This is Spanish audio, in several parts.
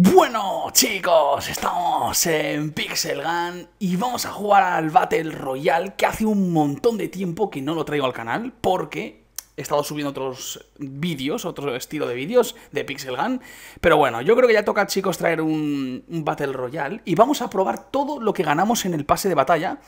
Bueno chicos, estamos en Pixel Gun y vamos a jugar al Battle Royale que hace un montón de tiempo que no lo traigo al canal porque he estado subiendo otros vídeos, otro estilo de vídeos de Pixel Gun. Pero bueno, yo creo que ya toca, chicos, traer un, Battle Royale. Y vamos a probar todo lo que ganamos en el pase de batalla,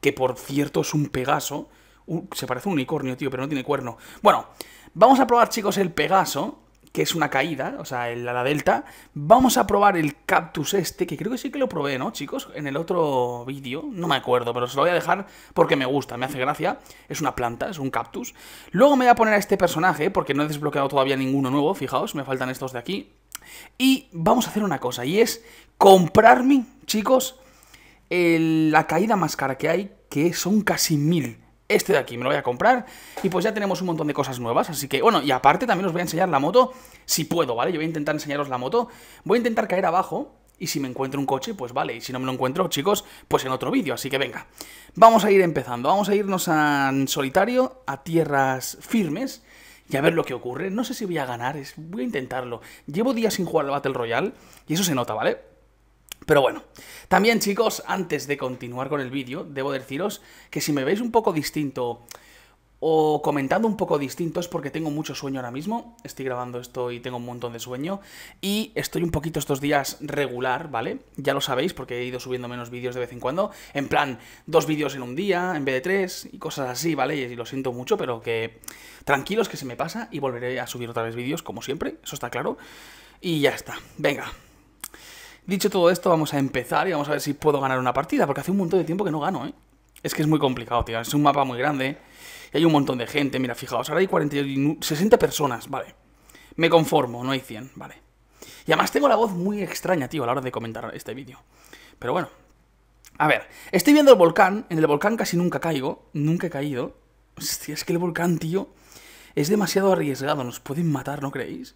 que por cierto es un Pegaso. Uh, se parece a un unicornio, tío, pero no tiene cuerno. Bueno, vamos a probar, chicos, el Pegaso que es una caída, o sea, el la delta. Vamos a probar el cactus este, que creo que sí que lo probé, ¿no, chicos? En el otro vídeo, no me acuerdo, pero se lo voy a dejar porque me gusta, me hace gracia. Es una planta, es un cactus. Luego me voy a poner a este personaje, porque no he desbloqueado todavía ninguno nuevo, fijaos, me faltan estos de aquí. Y vamos a hacer una cosa, y es comprarme, chicos, la caída más cara que hay, que son casi mil este de aquí, me lo voy a comprar. Y pues ya tenemos un montón de cosas nuevas, así que, bueno, y aparte también os voy a enseñar la moto, si puedo, ¿vale? Yo voy a intentar enseñaros la moto, voy a intentar caer abajo, y si me encuentro un coche, pues vale, y si no me lo encuentro, chicos, pues en otro vídeo, así que venga. Vamos a ir empezando, vamos a irnos a solitario, a tierras firmes, y a ver lo que ocurre. No sé si voy a ganar, voy a intentarlo. Llevo días sin jugar al Battle Royale, y eso se nota, ¿vale? Pero bueno, también chicos, antes de continuar con el vídeo, debo deciros que si me veis un poco distinto o comentando un poco distinto es porque tengo mucho sueño ahora mismo, estoy grabando esto y tengo un montón de sueño y estoy un poquito estos días regular, ¿vale? Ya lo sabéis porque he ido subiendo menos vídeos de vez en cuando, en plan dos vídeos en un día en vez de tres y cosas así, ¿vale? Y lo siento mucho, pero que tranquilos que se me pasa y volveré a subir otra vez vídeos como siempre, eso está claro. Y ya está, venga, Dicho todo esto, vamos a empezar y vamos a ver si puedo ganar una partida, porque hace un montón de tiempo que no gano, ¿eh? Es que es muy complicado, tío. Es un mapa muy grande y hay un montón de gente. Mira, fijaos, ahora hay 40, 60 personas, vale. Me conformo, no hay 100, vale. Y además tengo la voz muy extraña, tío, a la hora de comentar este vídeo. Pero bueno. A ver, estoy viendo el volcán. En el volcán casi nunca caigo. Nunca he caído. Hostia, es que el volcán, tío, es demasiado arriesgado. Nos pueden matar, ¿no creéis?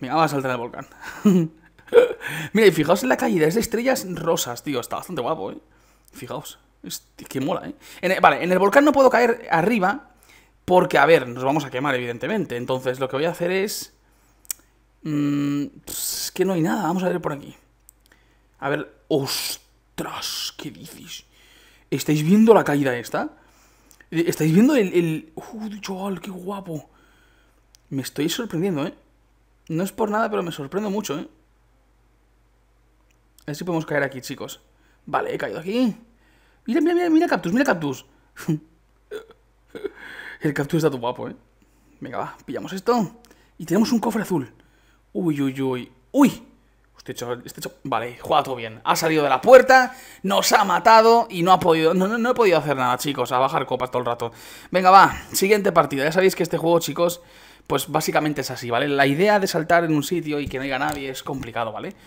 Venga, vamos a saltar el volcán. Mira, y fijaos en la caída, es de estrellas rosas, tío. Está bastante guapo, ¿eh? Fijaos. que mola, ¿eh? vale, en el volcán no puedo caer arriba porque, a ver, nos vamos a quemar, evidentemente. Entonces, lo que voy a hacer es... Mm, es que no hay nada. Vamos a ver por aquí. A ver... ¡Ostras! ¿Qué dices? ¿Estáis viendo la caída esta? ¿Estáis viendo el... el... ¡Uh, chaval! ¡Qué guapo! Me estoy sorprendiendo, ¿eh? No es por nada, pero me sorprendo mucho, ¿eh? ver si podemos caer aquí, chicos. Vale, he caído aquí. Mira, mira, mira, mira Captus, mira Captus! El Captus está tu guapo, ¿eh? Venga, va, pillamos esto. Y tenemos un cofre azul. Uy, uy, uy. ¡Uy! Este hecho, este Vale, juega todo bien. Ha salido de la puerta, nos ha matado y no ha podido... No, he podido hacer nada, chicos, a bajar copas todo el rato. Venga, va, siguiente partida. Ya sabéis que este juego, chicos, pues básicamente es así, ¿vale? La idea de saltar en un sitio y que no haya nadie es complicado, ¿vale? vale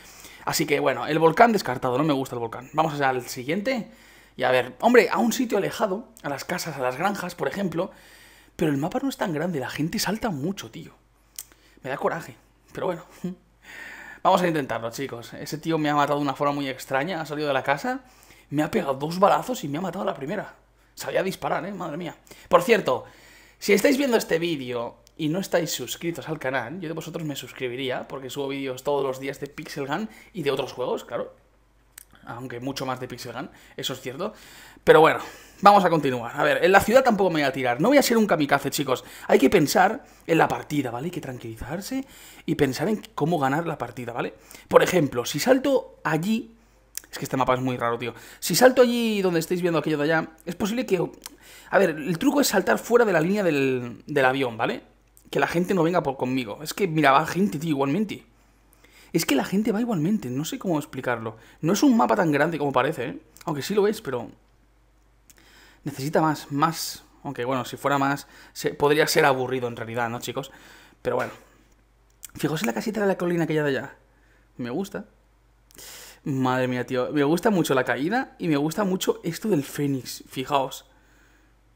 Así que bueno, el volcán descartado, no me gusta el volcán. Vamos al siguiente. Y a ver, hombre, a un sitio alejado, a las casas, a las granjas, por ejemplo. Pero el mapa no es tan grande, la gente salta mucho, tío. Me da coraje, pero bueno. Vamos a intentarlo, chicos. Ese tío me ha matado de una forma muy extraña, ha salido de la casa, me ha pegado dos balazos y me ha matado a la primera. Sabía disparar, ¿eh? Madre mía. Por cierto, si estáis viendo este vídeo y no estáis suscritos al canal, yo de vosotros me suscribiría porque subo vídeos todos los días de Pixel Gun y de otros juegos, claro. Aunque mucho más de Pixel Gun, eso es cierto. Pero bueno, vamos a continuar. A ver, en la ciudad tampoco me voy a tirar. No voy a ser un kamikaze, chicos. Hay que pensar en la partida, ¿vale? Hay que tranquilizarse y pensar en cómo ganar la partida, ¿vale? Por ejemplo, si salto allí... Es que este mapa es muy raro, tío. Si salto allí donde estáis viendo aquello de allá, es posible que... A ver, el truco es saltar fuera de la línea del, del avión, ¿vale? que la gente no venga por conmigo. Es que, mira, va gente, tío, igualmente. Es que la gente va igualmente, no sé cómo explicarlo. No es un mapa tan grande como parece, ¿eh? Aunque sí lo es, pero... Necesita más, más... Aunque bueno, si fuera más, podría ser aburrido en realidad, ¿no, chicos? Pero bueno. Fijaos en la casita de la colina que hay allá. Me gusta. Madre mía, tío. Me gusta mucho la caída y me gusta mucho esto del fénix. Fijaos.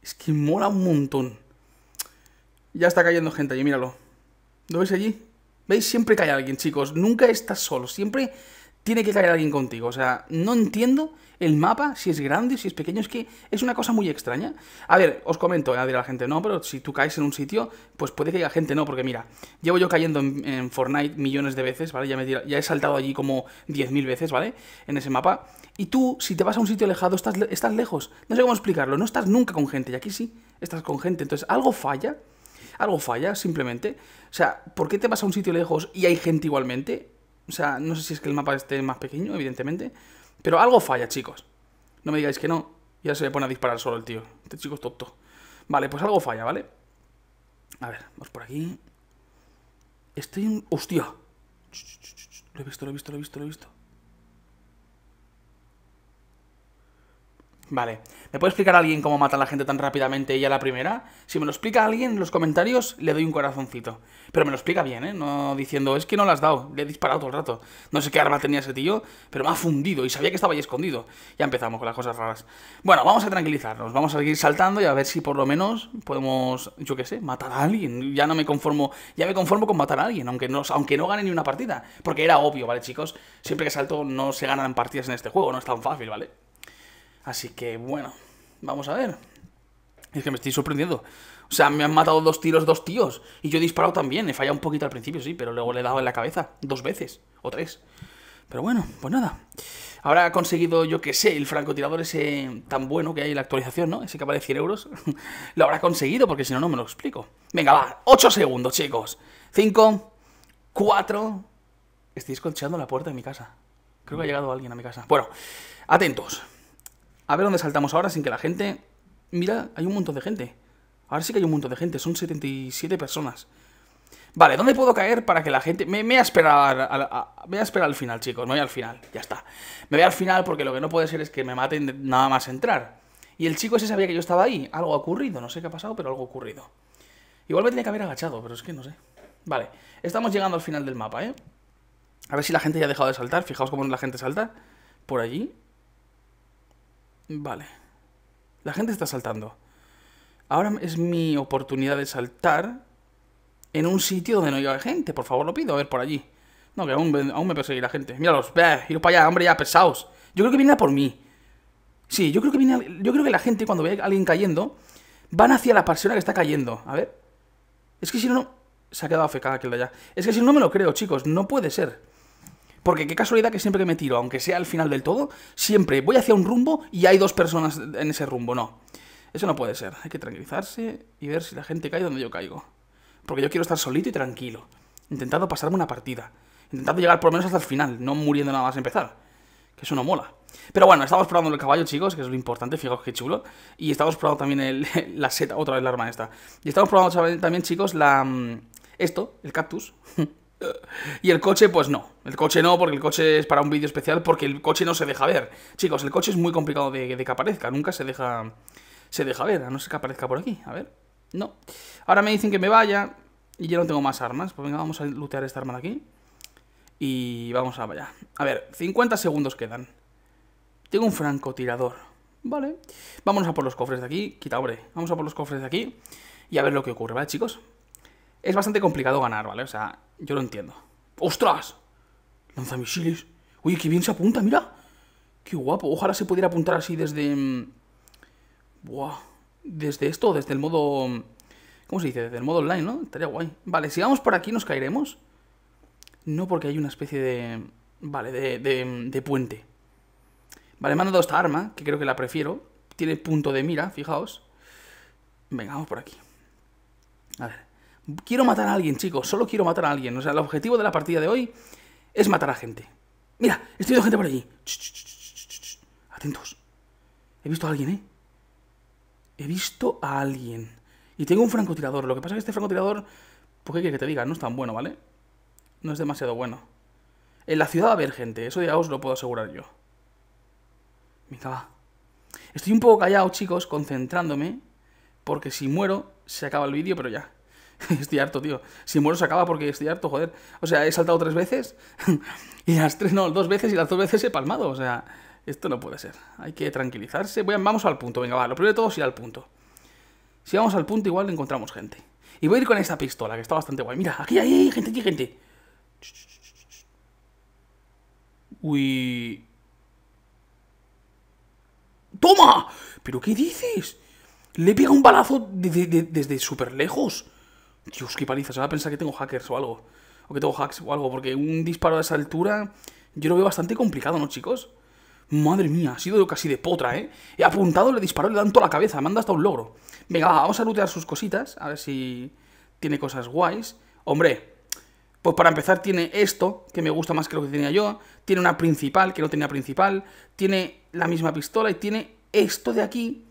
Es que mola un montón. Ya está cayendo gente allí, míralo. ¿Lo veis allí? ¿Veis? Siempre cae alguien, chicos. Nunca estás solo. Siempre tiene que caer alguien contigo. O sea, no entiendo el mapa, si es grande, si es pequeño. Es que es una cosa muy extraña. A ver, os comento, a la gente, no, pero si tú caes en un sitio, pues puede que haya gente, no. Porque mira, llevo yo cayendo en, Fortnite millones de veces, ¿vale? Ya, me he saltado allí como 10.000 veces, ¿vale? En ese mapa. Y tú, si te vas a un sitio alejado, estás, estás lejos. No sé cómo explicarlo. No estás nunca con gente. Y aquí sí, estás con gente. Entonces, algo falla algo falla, simplemente. O sea, ¿por qué te vas a un sitio lejos y hay gente igualmente? O sea, no sé si es que el mapa esté más pequeño, evidentemente. Pero algo falla, chicos. No me digáis que no. Ya se le pone a disparar solo el tío. Este chico es tonto. Vale, pues algo falla, ¿vale? A ver, vamos por aquí. Estoy en... ¡Hostia! Lo he visto, lo he visto, lo he visto, lo he visto. Vale. ¿Me puede explicar a alguien cómo mata a la gente tan rápidamente ella la primera? Si me lo explica alguien en los comentarios, le doy un corazoncito. Pero me lo explica bien, ¿eh? No diciendo, es que no lo has dado, le he disparado todo el rato. No sé qué arma tenía ese tío, pero me ha fundido y sabía que estaba ahí escondido. Ya empezamos con las cosas raras. Bueno, vamos a tranquilizarnos, vamos a seguir saltando y a ver si por lo menos podemos, yo qué sé, matar a alguien. Ya no me conformo, ya me conformo con matar a alguien, aunque no, aunque no gane ni una partida. Porque era obvio, ¿vale, chicos? Siempre que salto no se ganan partidas en este juego, no es tan fácil, ¿vale? Así que bueno, Vamos a ver. Es que me estoy sorprendiendo. O sea, me han matado dos tiros dos tíos. Y yo he disparado también. He fallado un poquito al principio, sí, pero luego le he dado en la cabeza. Dos veces. O tres. Pero bueno, pues nada. ahora ha conseguido, yo que sé, el francotirador ese tan bueno que hay en la actualización, ¿no? Ese que vale 100 euros. lo habrá conseguido, porque si no, no me lo explico. Venga, va. 8 segundos, chicos. 5, 4... Estoy escuchando la puerta de mi casa. Creo que ha llegado alguien a mi casa. Bueno, atentos. A ver dónde saltamos ahora sin que la gente... Mira, hay un montón de gente. Ahora sí que hay un montón de gente, son 77 personas. Vale, ¿dónde puedo caer para que la gente... Me, voy a esperar voy a esperar al final, chicos, me voy al final, ya está. Me voy al final porque lo que no puede ser es que me maten nada más entrar. Y el chico ese sabía que yo estaba ahí, algo ha ocurrido, no sé qué ha pasado, pero algo ha ocurrido. Igual me tenía que haber agachado, pero es que no sé. Vale, estamos llegando al final del mapa, ¿eh? A ver si la gente ya ha dejado de saltar, fijaos cómo la gente salta por allí. Vale. La gente está saltando. Ahora es mi oportunidad de saltar en un sitio donde no haya gente. Por favor, lo pido. A ver, por allí. No, que aún, me me la gente. Míralos. y iros para allá, hombre, ya pesados. Yo creo que viene por mí. Sí, yo creo que viene Yo creo que la gente, cuando ve a alguien cayendo, van hacia la persona que está cayendo. A ver. Es que si no... Se ha quedado afectada aquel de allá. Es que si no me lo creo, chicos. No puede ser. Porque qué casualidad que siempre que me tiro, aunque sea al final del todo, siempre voy hacia un rumbo y hay dos personas en ese rumbo. No. Eso no puede ser. Hay que tranquilizarse y ver si la gente cae donde yo caigo. Porque yo quiero estar solito y tranquilo. Intentando pasarme una partida. Intentando llegar por lo menos hasta el final, no muriendo nada más empezar. Que eso no mola. Pero bueno, estamos probando el caballo, chicos, que es lo importante, fijaos que chulo. Y estamos probando también la seta, otra vez la arma esta. Y estamos probando también, chicos, la... Mm, esto, el cactus. Y el coche, pues no. El coche no, porque el coche es para un vídeo especial, porque el coche no se deja ver. Chicos, el coche es muy complicado de, que aparezca. Nunca se deja, se deja ver, a no ser que aparezca por aquí. A ver. No. Ahora me dicen que me vaya y yo no tengo más armas. Pues venga, vamos a lootear esta arma de aquí. Y vamos a vaya A ver, 50 segundos quedan. Tengo un francotirador. Vale. vamos a por los cofres de aquí. Quita, hombre. Vamos a por los cofres de aquí. Y a ver lo que ocurre, ¿vale, chicos? Es bastante complicado ganar, ¿vale? O sea, yo lo entiendo. ¡Ostras! Lanzamisiles. ¡uy qué bien se apunta, mira. Qué guapo. Ojalá se pudiera apuntar así desde... Mm, buah. Desde esto, desde el modo... Mm, ¿Cómo se dice? Desde el modo online, ¿no? Estaría guay. Vale, si vamos por aquí nos caeremos. No porque hay una especie de... Mm, vale, de, de, de puente. Vale, me han dado esta arma, que creo que la prefiero. Tiene punto de mira, fijaos. Venga, vamos por aquí. A ver. Quiero matar a alguien, chicos, solo quiero matar a alguien. O sea, el objetivo de la partida de hoy es matar a gente. Mira, estoy viendo gente por allí. Atentos. He visto a alguien, ¿eh? He visto a alguien. Y tengo un francotirador. Lo que pasa es que este francotirador, ¿por qué que te diga, no es tan bueno, ¿vale? No es demasiado bueno. En la ciudad va a haber gente, eso ya os lo puedo asegurar yo. Venga, Estoy un poco callado, chicos, concentrándome, porque si muero, se acaba el vídeo, pero ya. estoy harto, tío. Si muero se acaba porque estoy harto, joder. O sea, he saltado tres veces y las tres, no, dos veces y las dos veces he palmado. O sea, esto no puede ser. Hay que tranquilizarse. vamos al punto, venga, va. Lo primero de todo es ir al punto. Si vamos al punto, igual encontramos gente. Y voy a ir con esta pistola, que está bastante guay. Mira, aquí hay gente, aquí gente. Uy. ¡Toma! ¿Pero qué dices? Le pega un balazo desde súper lejos. Dios, qué paliza. Se va a pensar que tengo hackers o algo. O que tengo hacks o algo. Porque un disparo a esa altura yo lo veo bastante complicado, ¿no, chicos? Madre mía, ha sido casi de potra, ¿eh? He apuntado, le disparo, le dan toda la cabeza. Me han dado hasta un logro. Venga, vamos a lootear sus cositas. A ver si tiene cosas guays. Hombre, pues para empezar tiene esto, que me gusta más que lo que tenía yo. Tiene una principal, que no tenía principal. Tiene la misma pistola y tiene esto de aquí.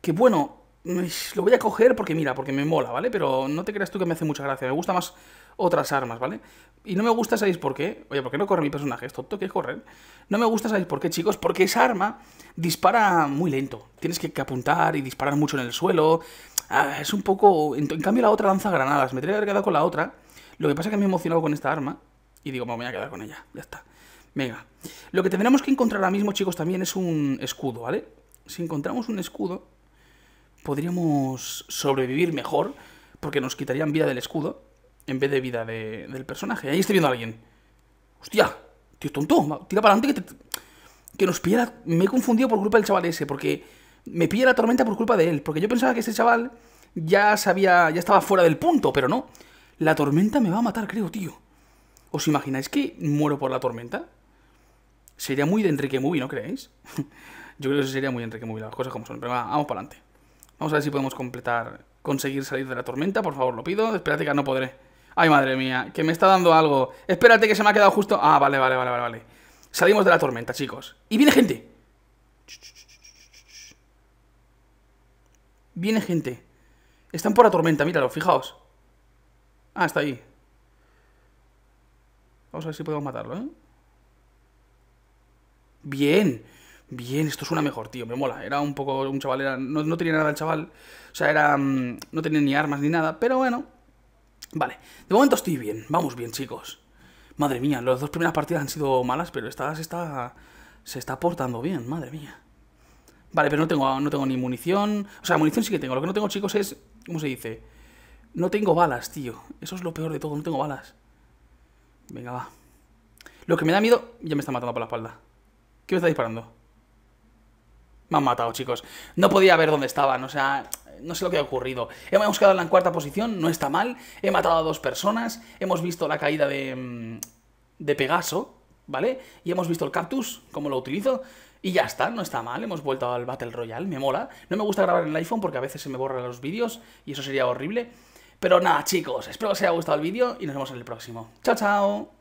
Que bueno, lo voy a coger porque mira, porque me mola, ¿vale? Pero no te creas tú que me hace mucha gracia, me gusta más otras armas, ¿vale? Y no me gusta, ¿sabéis por qué? Oye, ¿por qué no corre mi personaje? Esto tonto? que correr? No me gusta, ¿sabéis por qué, chicos? Porque esa arma dispara muy lento. Tienes que apuntar y disparar mucho en el suelo. Ah, es un poco... En cambio la otra lanza granadas, me tendría que haber quedado con la otra. Lo que pasa es que me he emocionado con esta arma y digo, me voy a quedar con ella, ya está. Venga. Lo que tendremos que encontrar ahora mismo, chicos, también es un escudo, ¿vale? Si encontramos un escudo podríamos sobrevivir mejor, porque nos quitarían vida del escudo, en vez de vida del personaje. Ahí estoy viendo a alguien. ¡Hostia! Tío tonto, tira para adelante que, que nos pillara. Me he confundido por culpa del chaval ese, porque me pilla la tormenta por culpa de él, porque yo pensaba que ese chaval ya sabía, ya estaba fuera del punto, pero no. La tormenta me va a matar, creo, tío. ¿Os imagináis que muero por la tormenta? Sería muy de Enrique Movie, ¿no creéis? yo creo que sería muy de Enrique Movie, las cosas como son. Pero vamos para adelante. Vamos a ver si podemos completar, conseguir salir de la tormenta, por favor, lo pido. Espérate que no podré. Ay, madre mía, que me está dando algo. Espérate que se me ha quedado justo... Ah, vale, vale, vale, vale, vale. Salimos de la tormenta, chicos. Y viene gente. Viene gente. Están por la tormenta, míralo, fijaos. Ah, está ahí. Vamos a ver si podemos matarlo, ¿eh? Bien. Bien, esto es una mejor, tío, me mola. Era un poco, un chaval, era, no, tenía nada el chaval. O sea, era, mm, no tenía ni armas ni nada, pero bueno. Vale, de momento estoy bien, vamos bien, chicos. Madre mía, las dos primeras partidas han sido malas, pero esta se está, se está portando bien, madre mía. Vale, pero no tengo, no tengo ni munición. O sea, munición sí que tengo. Lo que no tengo, chicos, es... ¿Cómo se dice? No tengo balas, tío. Eso es lo peor de todo, no tengo balas. Venga, va. Lo que me da miedo... Ya me está matando por la espalda. ¿Qué me está disparando? Me han matado, chicos. No podía ver dónde estaban, o sea, no sé lo que ha ocurrido. Hemos quedado en la cuarta posición, no está mal. He matado a dos personas. Hemos visto la caída de, mm, de Pegaso, ¿vale? Y hemos visto el Cactus, cómo lo utilizo. Y ya está, no está mal. Hemos vuelto al Battle Royale, me mola. No me gusta grabar en el iPhone porque a veces se me borran los vídeos y eso sería horrible. Pero nada, chicos, espero que os haya gustado el vídeo y nos vemos en el próximo. ¡Chao, chao!